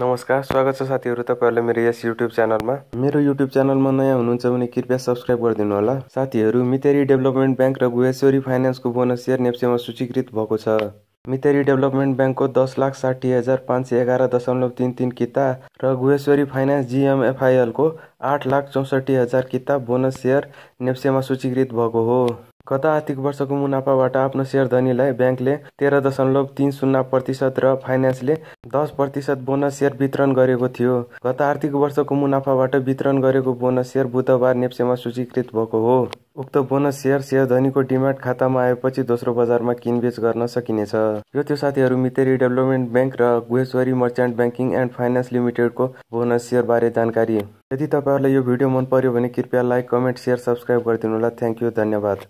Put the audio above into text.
नमस्कार स्वागत छ साथीहरू तपाईँहरूलाई मेरो यस युट्युब च्यानलमा मेरो युट्युब च्यानलमा नयाँ हुनुहुन्छ भने कृपया सब्सक्राइब गरिदिनु होला साथीहरू मितेरी डेभलपमेन्ट ब्याङ्क र गुहेश्वरी फाइनेन्सको बोनस सेयर नेप्सेमा सूचीकृत भएको छ मितेरी डेभलपमेन्ट ब्याङ्कको दस लाख साठी हजार पाँच सय एघार दशमलव तिन तिन किता र गुहेश्वरी फाइनेन्स जिएमएफआइएलको आठ लाख चौसठी हजार किताब बोनस सेयर नेप्सेमा सूचीकृत भएको हो गत आर्थिक वर्षको मुनाफाबाट आफ्नो सेयर धनीलाई ब्याङ्कले तेह्र दशमलव तिन शून्य प्रतिशत र फाइनेन्सले दस प्रतिशत बोनस सेयर वितरण गरेको थियो गत आर्थिक वर्षको मुनाफाबाट वितरण गरेको बोनस सेयर बुधबार नेप्सेमा सूचीकृत भएको हो उक्त बोनस सेयर सेयर धनीको डिमान्ड खातामा आएपछि दोस्रो बजारमा किनबेच गर्न सकिनेछ यो त्यो साथीहरू मितेरी डेभलपमेन्ट ब्याङ्क र Guheshwari merchant banking and finance लिमिटेडको बोनस बारे जानकारी यदि तपाईँहरूलाई यो भिडियो मन पर्यो भने कृपया लाइक कमेन्ट सेयर सब्सक्राइब गरिदिनुहोला थ्याङ्क यू धन्यवाद